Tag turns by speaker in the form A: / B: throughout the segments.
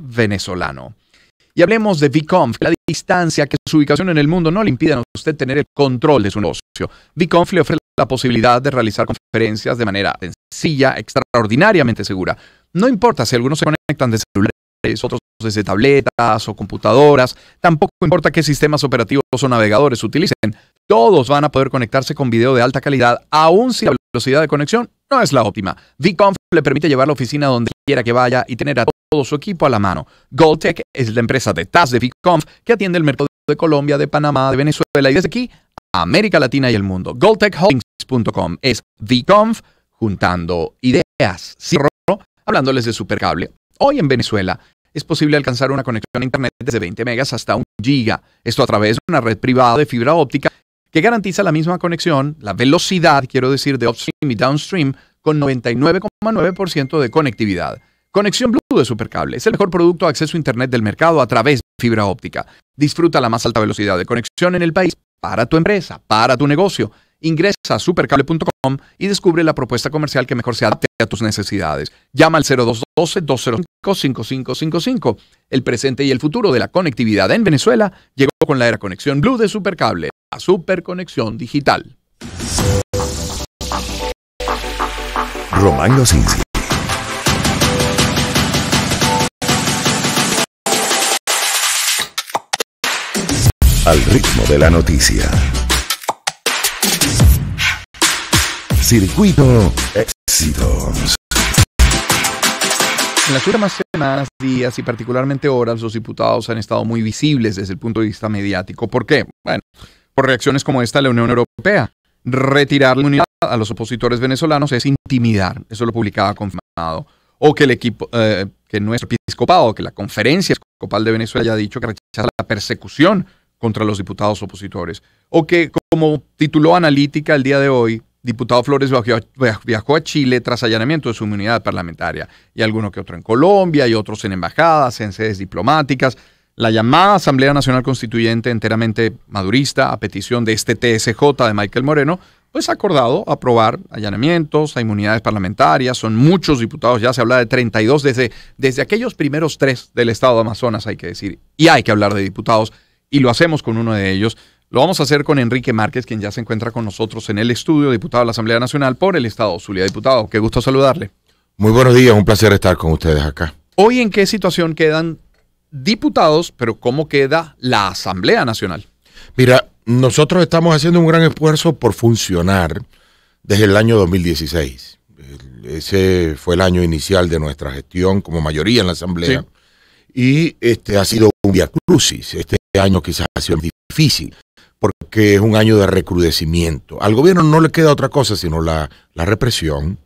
A: venezolano. Y hablemos de Vconf, la distancia que su ubicación en el mundo no le impide a usted tener el control de su negocio. Vconf le ofrece la posibilidad de realizar conferencias de manera sencilla, extraordinariamente segura. No importa si algunos se conectan desde celulares, otros desde tabletas o computadoras, tampoco importa qué sistemas operativos o navegadores utilicen, todos van a poder conectarse con video de alta calidad, aun si la velocidad de conexión no es la óptima. Vconf le permite llevar la oficina donde quiera que vaya y tener a todo su equipo a la mano. Goldtech es la empresa de TAS de FICONF que atiende el mercado de Colombia, de Panamá, de Venezuela y desde aquí a América Latina y el mundo. Goltechholdings.com es Ficomf juntando ideas. Cierro hablándoles de Supercable. Hoy en Venezuela es posible alcanzar una conexión a Internet desde 20 megas hasta un giga. Esto a través de una red privada de fibra óptica que garantiza la misma conexión, la velocidad, quiero decir, de upstream y downstream con 99,9% de conectividad. Conexión Blue de Supercable es el mejor producto de acceso a Internet del mercado a través de fibra óptica. Disfruta la más alta velocidad de conexión en el país para tu empresa, para tu negocio. Ingresa a supercable.com y descubre la propuesta comercial que mejor se adapte a tus necesidades. Llama al 0212-205-5555. El presente y el futuro de la conectividad en Venezuela llegó con la era Conexión Blue de Supercable, a Superconexión Digital.
B: Román sin al ritmo de la noticia. Circuito
A: Éxitos. En las últimas semanas, días y particularmente horas, los diputados han estado muy visibles desde el punto de vista mediático. ¿Por qué? Bueno, por reacciones como esta de la Unión Europea. Retirar la unidad a los opositores venezolanos es intimidar. Eso lo publicaba confirmado. O que el equipo, eh, que nuestro episcopado, que la conferencia episcopal de Venezuela haya dicho que rechaza la persecución contra los diputados opositores. O que, como tituló Analítica el día de hoy, diputado Flores viajó a Chile tras allanamiento de su inmunidad parlamentaria, y alguno que otro en Colombia, y otros en embajadas, en sedes diplomáticas. La llamada Asamblea Nacional Constituyente enteramente madurista, a petición de este TSJ de Michael Moreno, pues ha acordado aprobar allanamientos a inmunidades parlamentarias. Son muchos diputados, ya se habla de 32 desde, desde aquellos primeros tres del Estado de Amazonas, hay que decir. Y hay que hablar de diputados y lo hacemos con uno de ellos. Lo vamos a hacer con Enrique Márquez, quien ya se encuentra con nosotros en el estudio, diputado de la Asamblea Nacional por el Estado Zulia. Diputado, qué gusto saludarle.
B: Muy buenos días, un placer estar con ustedes acá.
A: Hoy en qué situación quedan diputados, pero cómo queda la Asamblea Nacional. Mira,
B: nosotros estamos haciendo un gran esfuerzo por funcionar desde el año 2016. Ese fue el año inicial de nuestra gestión como mayoría en la Asamblea. Y este ha sido un via crucis. Este este año quizás ha sido difícil, porque es un año de recrudecimiento. Al gobierno no le queda otra cosa sino la, represión,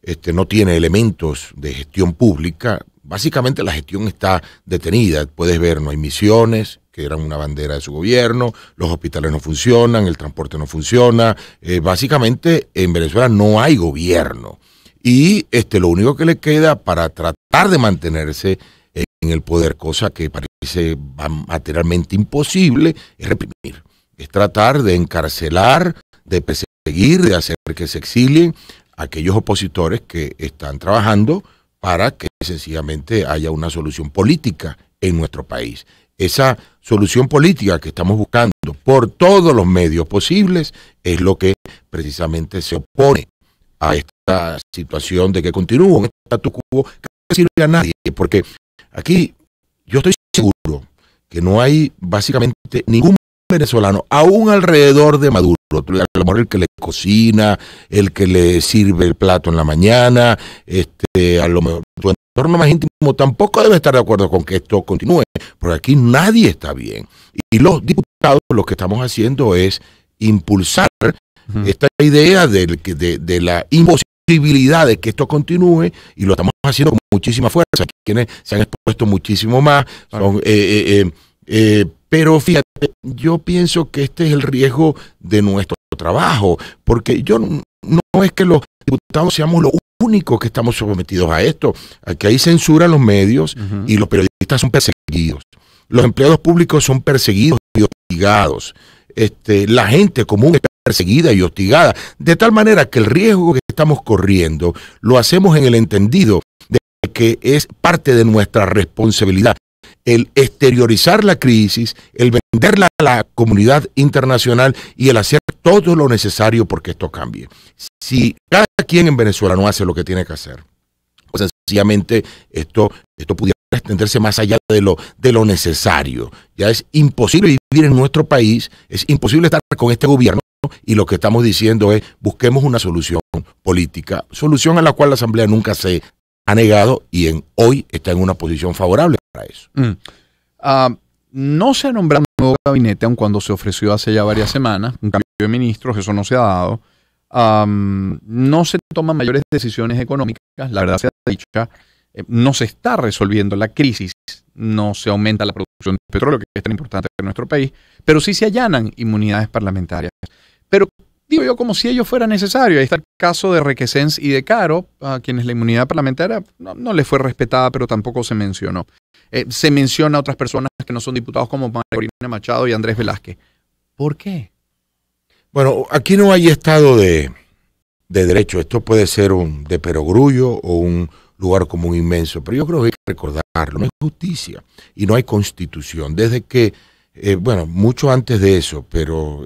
B: este, no tiene elementos de gestión pública, básicamente la gestión está detenida, puedes ver, no hay misiones, que eran una bandera de su gobierno, los hospitales no funcionan, el transporte no funciona, eh, básicamente en Venezuela no hay gobierno. Y este, lo único que le queda para tratar de mantenerse en el poder, cosa que parece va materialmente imposible, es reprimir, es tratar de encarcelar, de perseguir, de hacer que se exilien aquellos opositores que están trabajando para que sencillamente haya una solución política en nuestro país. Esa solución política que estamos buscando por todos los medios posibles es lo que precisamente se opone a esta situación de que continúe un estatus quo que no sirve a nadie, porque aquí yo estoy seguro que no hay básicamente ningún venezolano, aún alrededor de Maduro, a lo mejor el que le cocina, el que le sirve el plato en la mañana, este, a lo mejor tu entorno más íntimo tampoco debe estar de acuerdo con que esto continúe, por aquí nadie está bien. Y los diputados lo que estamos haciendo es impulsar esta idea de, que de la imposibilidad posibilidades de que esto continúe y lo estamos haciendo con muchísima fuerza. Quienes se han expuesto muchísimo más eh, eh, eh, pero fíjate, yo pienso que este es el riesgo de nuestro trabajo, porque yo no, es que los diputados seamos los únicos que estamos sometidos a esto. que hay censura en los medios y los periodistas son perseguidos. Los empleados públicos son perseguidos y obligados, Este, la gente común está perseguida y hostigada, de tal manera que el riesgo que estamos corriendo lo hacemos en el entendido de que es parte de nuestra responsabilidad el exteriorizar la crisis, el venderla a la comunidad internacional y el hacer todo lo necesario porque esto cambie. Si cada quien en Venezuela no hace lo que tiene que hacer, pues sencillamente esto, esto pudiera extenderse más allá de lo, de lo necesario. Ya es imposible vivir en nuestro país, es imposible estar con este gobierno y lo que estamos diciendo es busquemos una solución política, solución a la cual la Asamblea nunca se ha negado y en hoy está en una posición favorable
A: para eso. Mm. Ah, no se ha nombrado un nuevo gabinete, aun cuando se ofreció hace ya varias semanas, un cambio de ministros, eso no se ha dado. Ah, mm, no se toman mayores decisiones económicas, la verdad se ha dicho. Eh, no se está resolviendo la crisis, no se aumenta la producción de petróleo, que es tan importante para nuestro país, pero sí se allanan inmunidades parlamentarias. Pero digo yo como si ello fuera necesario. Ahí está el caso de Requesens y de Caro, a quienes la inmunidad parlamentaria no, le les fue respetada, pero tampoco se mencionó. Eh, se menciona a otras personas que no son diputados como Corina Machado y Andrés Velázquez. ¿Por qué?
B: Bueno, aquí no hay estado de, de derecho. Esto puede ser un de perogrullo o un lugar común inmenso, pero yo creo que hay que recordarlo, no hay justicia y no hay constitución. Desde que, eh, bueno, mucho antes de eso, pero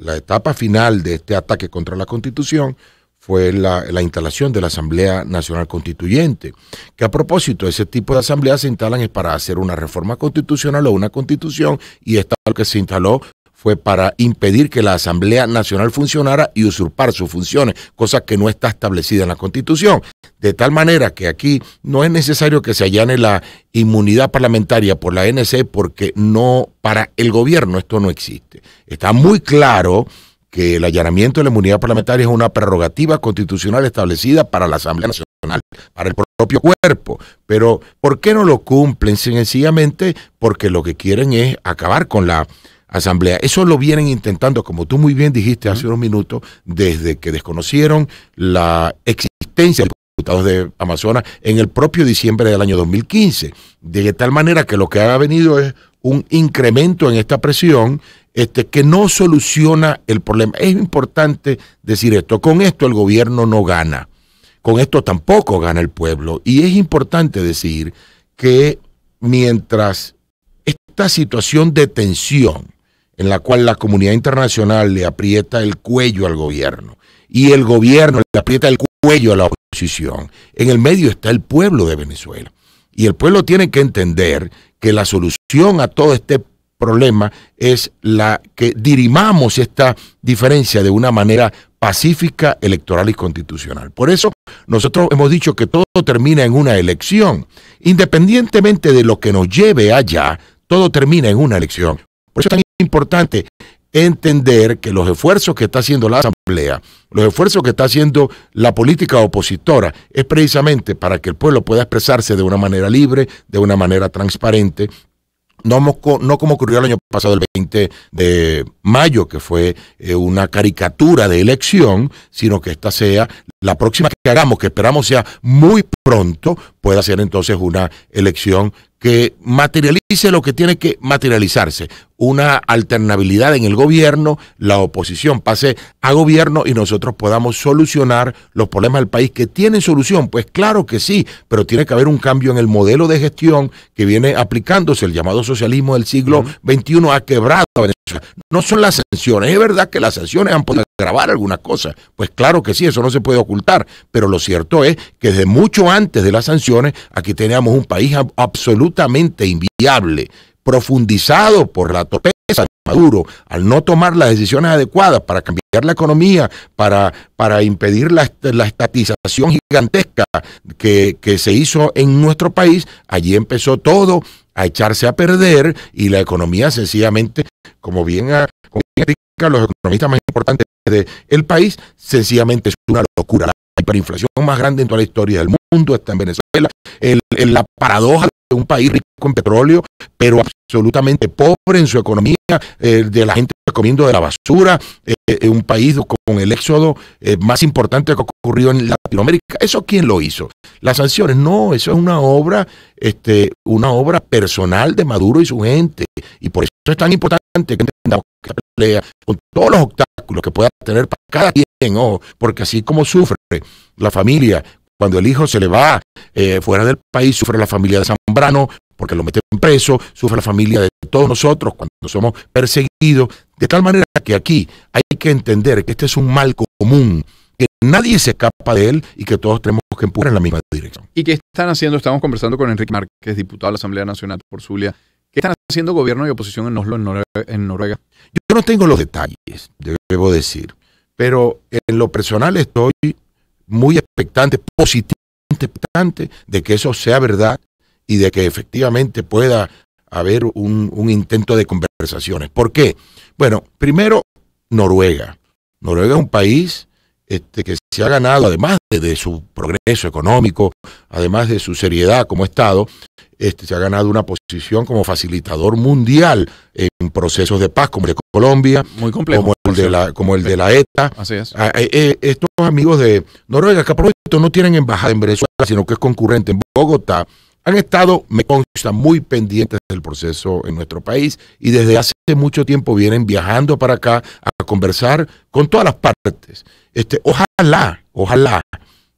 B: la etapa final de este ataque contra la constitución fue la, instalación de la Asamblea Nacional Constituyente, que a propósito, ese tipo de asambleas se instalan es para hacer una reforma constitucional o una constitución, y esta lo que se instaló fue para impedir que la Asamblea Nacional funcionara y usurpar sus funciones, cosa que no está establecida en la Constitución. De tal manera que aquí no es necesario que se allane la inmunidad parlamentaria por la NC porque no, para el gobierno esto no existe. Está muy claro que el allanamiento de la inmunidad parlamentaria es una prerrogativa constitucional establecida para la Asamblea Nacional, para el propio cuerpo. Pero ¿por qué no lo cumplen? Sencillamente porque lo que quieren es acabar con la asamblea. Eso lo vienen intentando, como tú muy bien dijiste hace unos minutos, desde que desconocieron la existencia de diputados de Amazonas en el propio diciembre del año 2015. De tal manera que lo que ha venido es un incremento en esta presión este, que no soluciona el problema. Es importante decir esto, con esto el gobierno no gana, con esto tampoco gana el pueblo. Y es importante decir que mientras esta situación de tensión en la cual la comunidad internacional le aprieta el cuello al gobierno y el gobierno le aprieta el cuello a la oposición. En el medio está el pueblo de Venezuela y el pueblo tiene que entender que la solución a todo este problema es la que dirimamos esta diferencia de una manera pacífica, electoral y constitucional. Por eso nosotros hemos dicho que todo termina en una elección. Independientemente de lo que nos lleve allá, todo termina en una elección. Por eso es importante entender que los esfuerzos que está haciendo la Asamblea, los esfuerzos que está haciendo la política opositora, es precisamente para que el pueblo pueda expresarse de una manera libre, de una manera transparente. No, no como ocurrió el año pasado, el 20 de mayo, que fue eh, una caricatura de elección, sino que esta sea la próxima que hagamos, que esperamos sea muy pronto, pueda ser entonces una elección que materialice lo que tiene que materializarse, una alternabilidad en el gobierno, la oposición pase a gobierno y nosotros podamos solucionar los problemas del país que tienen solución. Pues claro que sí, pero tiene que haber un cambio en el modelo de gestión que viene aplicándose. El llamado socialismo del siglo XXI ha quebrado a Venezuela. No son las sanciones, es verdad que las sanciones han podido grabar alguna cosa. Pues claro que sí, eso no se puede ocultar, pero lo cierto es que desde mucho antes de las sanciones aquí teníamos un país absolutamente inviable, profundizado por la torpeza de Maduro al no tomar las decisiones adecuadas para cambiar la economía, para, para impedir la, la estatización gigantesca que, se hizo en nuestro país. Allí empezó todo a echarse a perder y la economía sencillamente, como bien, ah, como bien los economistas más importantes el país, sencillamente es una locura. La hiperinflación más grande en toda la historia del mundo está en Venezuela. en la paradoja de un país rico en petróleo, pero absolutamente pobre en su economía, eh, de la gente comiendo de la basura, eh, eh, un país con el éxodo más importante que ha ocurrido en Latinoamérica. ¿Eso quién lo hizo? Las sanciones, no, eso es una obra, este, una obra personal de Maduro y su gente. Y por eso es tan importante que entendamos que la pelea con todos los obstáculos que pueda tener para cada quien, ojo, porque así como sufre la familia cuando el hijo se le va eh, fuera del país, sufre la familia de Zambrano porque lo meten preso, sufre la familia de todos nosotros cuando somos perseguidos, de tal manera que aquí hay que entender que este es un mal común, que nadie se escapa de él y que todos tenemos que empujar en la misma dirección.
A: ¿Y qué están haciendo? Estamos conversando con Enrique Márquez, diputado de la Asamblea Nacional por Zulia ¿Qué están haciendo gobierno y oposición en Noruega? Yo no tengo los detalles, debo decir, pero en lo personal estoy
B: muy expectante, positivamente expectante de que eso sea verdad y de que efectivamente pueda haber un intento de conversaciones. ¿Por qué? Bueno, primero, Noruega. Noruega es un país este, que se ha ganado, además de, su progreso económico, además de su seriedad como Estado, este, se ha ganado una posición como facilitador mundial en procesos de paz, como el de Colombia, Muy complejo, como, el de la, ETA. Así es. Ah, eh, eh, estos amigos de Noruega, que a propósito no tienen embajada en Venezuela, sino que es concurrente en Bogotá, han estado, me consta, muy pendientes del proceso en nuestro país y desde hace mucho tiempo vienen viajando para acá a conversar con todas las partes. Este, ojalá, ojalá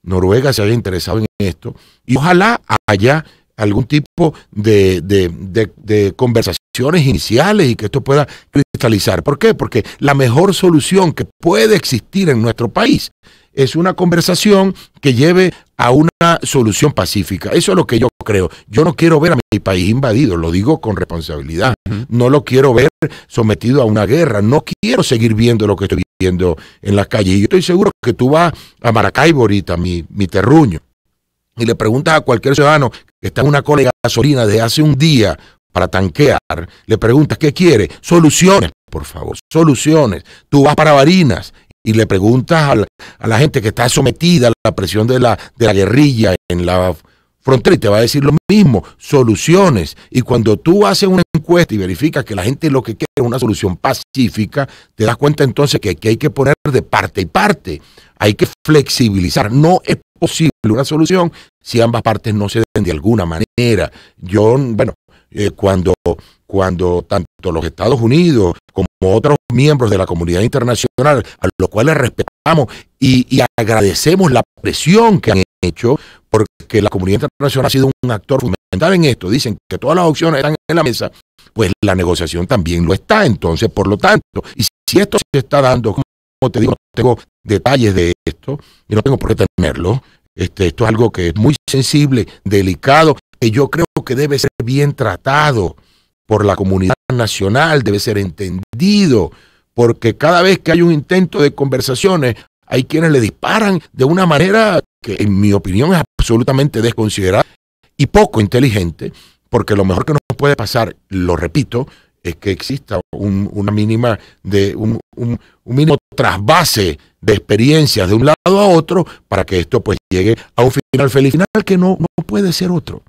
B: Noruega se haya interesado en esto y ojalá haya algún tipo de conversación iniciales y que esto pueda cristalizar. ¿Por qué? Porque la mejor solución que puede existir en nuestro país es una conversación que lleve a una solución pacífica. Eso es lo que yo creo. Yo no quiero ver a mi país invadido, lo digo con responsabilidad. No lo quiero ver sometido a una guerra. No quiero seguir viendo lo que estoy viendo en las calles. Y yo estoy seguro que tú vas a Maracaibo ahorita, mi, mi terruño, y le preguntas a cualquier ciudadano que está en una cola de gasolina desde hace un día para tanquear, le preguntas qué quiere, soluciones, por favor, soluciones. Tú vas para Barinas y le preguntas a la, gente que está sometida a la presión de la, guerrilla en la frontera y te va a decir lo mismo, soluciones. Y cuando tú haces una encuesta y verificas que la gente lo que quiere es una solución pacífica, te das cuenta entonces que, hay que poner de parte y parte, hay que flexibilizar. No es posible una solución si ambas partes no se den de alguna manera. Yo, bueno, eh, cuando, cuando tanto los Estados Unidos como otros miembros de la comunidad internacional, a los cuales respetamos y, y agradecemos la presión que han hecho, porque la comunidad internacional ha sido un actor fundamental en esto, dicen que todas las opciones están en la mesa, pues la negociación también lo está. Entonces, por lo tanto, y si esto se está dando, como te digo, no tengo detalles de esto, y no tengo por qué tenerlo, este, esto es algo que es muy sensible, delicado que yo creo que debe ser bien tratado por la comunidad nacional, debe ser entendido, porque cada vez que hay un intento de conversaciones, hay quienes le disparan de una manera que en mi opinión es absolutamente desconsiderada y poco inteligente, porque lo mejor que nos puede pasar, lo repito, es que exista un, una mínima de un, mínimo trasvase de experiencias de un lado a otro para que esto pues llegue a un final feliz final que no, no puede ser otro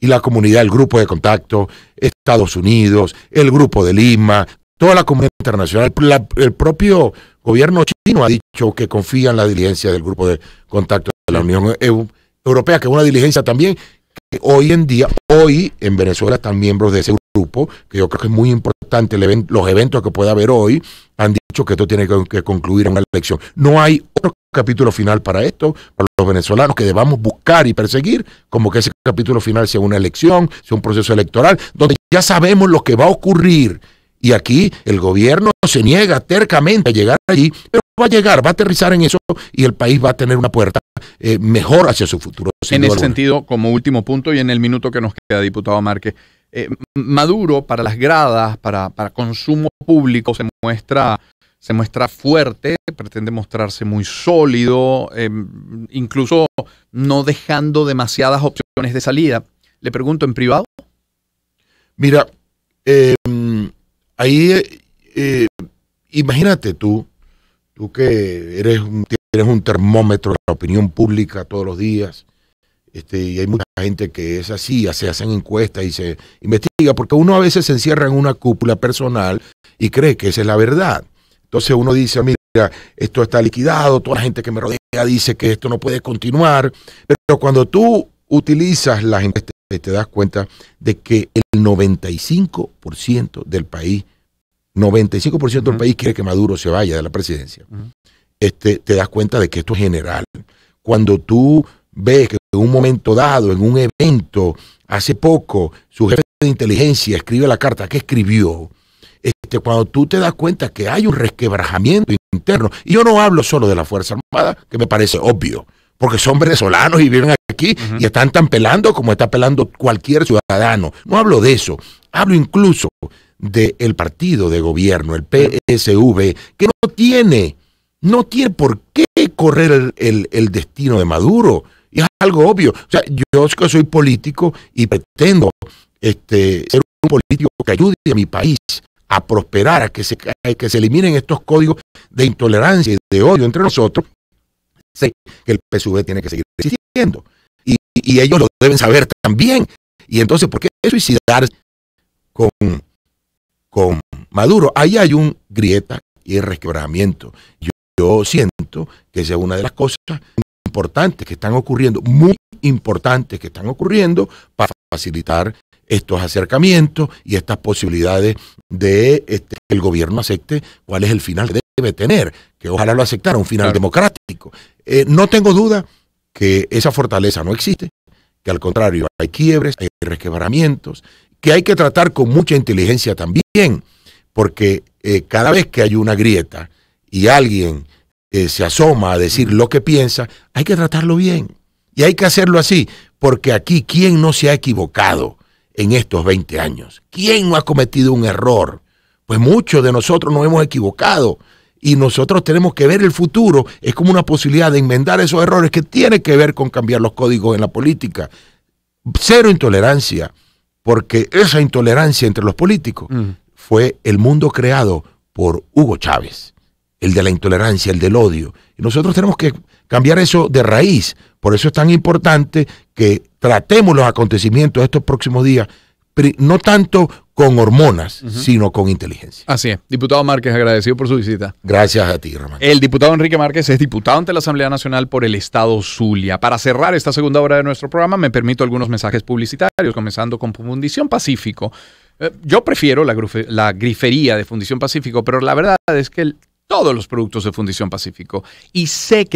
B: y la comunidad, el grupo de contacto, Estados Unidos, el grupo de Lima, toda la comunidad internacional. el propio gobierno chino ha dicho que confía en la diligencia del grupo de contacto de la Unión Europea, que es una diligencia también que hoy en día, hoy en Venezuela están miembros de ese grupo, que yo creo que es muy importante, los eventos que pueda haber hoy, han dicho que esto tiene que, concluir en una elección. No hay otro capítulo final para esto, venezolanos que debamos buscar y perseguir, como que ese capítulo final sea una elección, sea un proceso electoral, donde ya sabemos lo que va a ocurrir. Y aquí el gobierno se niega tercamente a llegar allí, pero va a llegar, va a aterrizar en eso y el país va a tener una puerta eh, mejor hacia su futuro. En ese
A: sentido, como último punto y en el minuto que nos queda, diputado Márquez, eh, Maduro para las gradas, para, para consumo público, se muestra se muestra fuerte, pretende mostrarse muy sólido, em, incluso no dejando demasiadas opciones de salida. Le pregunto en privado. Mira, em, ahí eh,
B: imagínate tú, tú que eres un, un termómetro de la opinión pública todos los días, este, y hay mucha gente que es así, se hacen encuestas y se investiga, porque uno a veces se encierra en una cúpula personal y cree que esa es la verdad. Entonces uno dice, mira, esto está liquidado, toda la gente que me rodea dice que esto no puede continuar, pero cuando tú utilizas las encuestas te das cuenta de que el 95% del país, 95% del país quiere que Maduro se vaya de la presidencia. este, te das cuenta de que esto es general. Cuando tú ves que en un momento dado, en un evento, hace poco, su jefe de inteligencia escribe la carta que escribió, este, cuando tú te das cuenta que hay un resquebrajamiento interno, y yo no hablo solo de la Fuerza Armada, que me parece obvio, porque son venezolanos y viven aquí y están tan pelando como está pelando cualquier ciudadano. No hablo de eso, hablo incluso del partido de gobierno, el PSV, que no tiene, no tiene por qué correr el, destino de Maduro. Y es algo obvio. O sea, yo que soy político y pretendo este, ser un político que ayude a mi país a prosperar, a que se, que se eliminen estos códigos de intolerancia y de odio entre nosotros, sé que el PSV tiene que seguir existiendo. Y, ellos lo deben saber también. Y entonces, ¿por qué suicidarse con, con Maduro? Ahí hay un grieta y resquebrajamiento. Yo, yo siento que esa es una de las cosas importantes que están ocurriendo, muy importantes que están ocurriendo para facilitar estos acercamientos y estas posibilidades de este, que el gobierno acepte cuál es el final que debe tener, que ojalá lo aceptara, un final democrático. Eh, no tengo duda que esa fortaleza no existe, que al contrario hay quiebres, hay resquebramientos, que hay que tratar con mucha inteligencia también, porque eh, cada vez que hay una grieta y alguien eh, se asoma a decir lo que piensa, hay que tratarlo bien. Y hay que hacerlo así, porque aquí quien no se ha equivocado en estos 20 años. ¿Quién no ha cometido un error? Pues muchos de nosotros nos hemos equivocado y nosotros tenemos que ver el futuro. Es como una posibilidad de enmendar esos errores que tiene que ver con cambiar los códigos en la política. Cero intolerancia, porque esa intolerancia entre los políticos fue el mundo creado por Hugo Chávez el de la intolerancia, el del odio. Y nosotros tenemos que cambiar eso de raíz. Por eso es tan importante que tratemos los acontecimientos de estos próximos días, no tanto con hormonas, sino con inteligencia.
A: Así es. Diputado Márquez, agradecido por su visita.
B: Gracias a ti, Ramón.
A: El diputado Enrique Márquez es diputado ante la Asamblea Nacional por el Estado Zulia. Para cerrar esta segunda hora de nuestro programa, me permito algunos mensajes publicitarios, comenzando con Fundición Pacífico. Eh, yo prefiero la, la grifería de Fundición Pacífico, pero la verdad es que el todos los productos de Fundición Pacífico y sé que